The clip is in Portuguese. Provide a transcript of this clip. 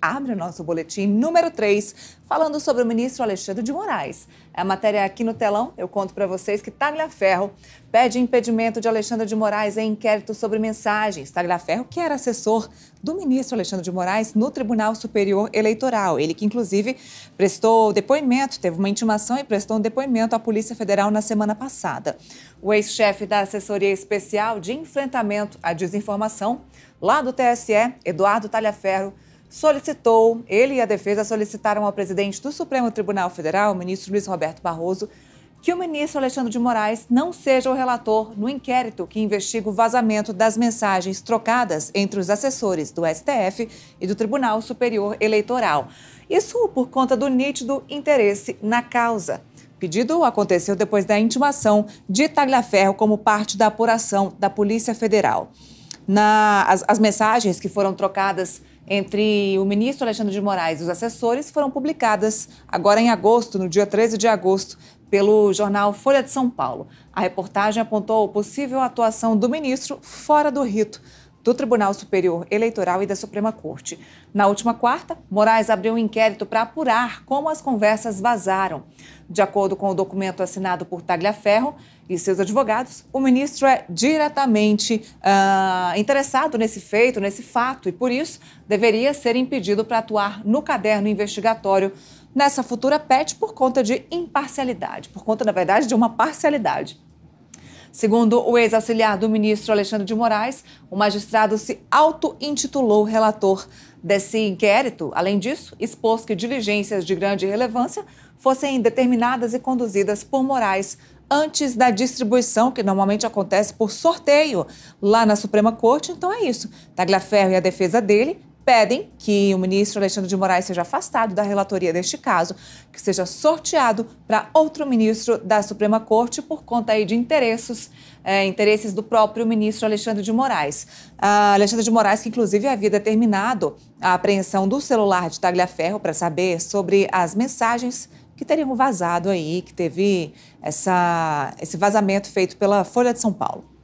abre o nosso boletim número 3, falando sobre o ministro Alexandre de Moraes. É a matéria aqui no telão, eu conto para vocês que Tagliaferro pede impedimento de Alexandre de Moraes em inquérito sobre mensagens. Tagliaferro, que era assessor do ministro Alexandre de Moraes no Tribunal Superior Eleitoral. Ele que, inclusive, prestou depoimento, teve uma intimação e prestou um depoimento à Polícia Federal na semana passada. O ex-chefe da Assessoria Especial de Enfrentamento à Desinformação, lá do TSE, Eduardo Tagliaferro, solicitou, ele e a defesa solicitaram ao presidente do Supremo Tribunal Federal, o ministro Luiz Roberto Barroso, que o ministro Alexandre de Moraes não seja o relator no inquérito que investiga o vazamento das mensagens trocadas entre os assessores do STF e do Tribunal Superior Eleitoral. Isso por conta do nítido interesse na causa. O pedido aconteceu depois da intimação de Tagliaferro como parte da apuração da Polícia Federal. Na, as, as mensagens que foram trocadas entre o ministro Alexandre de Moraes e os assessores foram publicadas agora em agosto, no dia 13 de agosto, pelo jornal Folha de São Paulo. A reportagem apontou possível atuação do ministro fora do rito do Tribunal Superior Eleitoral e da Suprema Corte. Na última quarta, Moraes abriu um inquérito para apurar como as conversas vazaram. De acordo com o documento assinado por Tagliaferro, e seus advogados, o ministro é diretamente uh, interessado nesse feito, nesse fato, e por isso deveria ser impedido para atuar no caderno investigatório nessa futura PET por conta de imparcialidade, por conta, na verdade, de uma parcialidade. Segundo o ex-auxiliar do ministro Alexandre de Moraes, o magistrado se auto-intitulou relator desse inquérito. Além disso, expôs que diligências de grande relevância fossem determinadas e conduzidas por Moraes antes da distribuição, que normalmente acontece por sorteio lá na Suprema Corte. Então é isso. Tagliaferro e a defesa dele pedem que o ministro Alexandre de Moraes seja afastado da relatoria deste caso, que seja sorteado para outro ministro da Suprema Corte por conta aí de interesses, é, interesses do próprio ministro Alexandre de Moraes. Ah, Alexandre de Moraes, que inclusive havia determinado a apreensão do celular de Tagliaferro para saber sobre as mensagens que teriam vazado aí, que teve essa, esse vazamento feito pela Folha de São Paulo.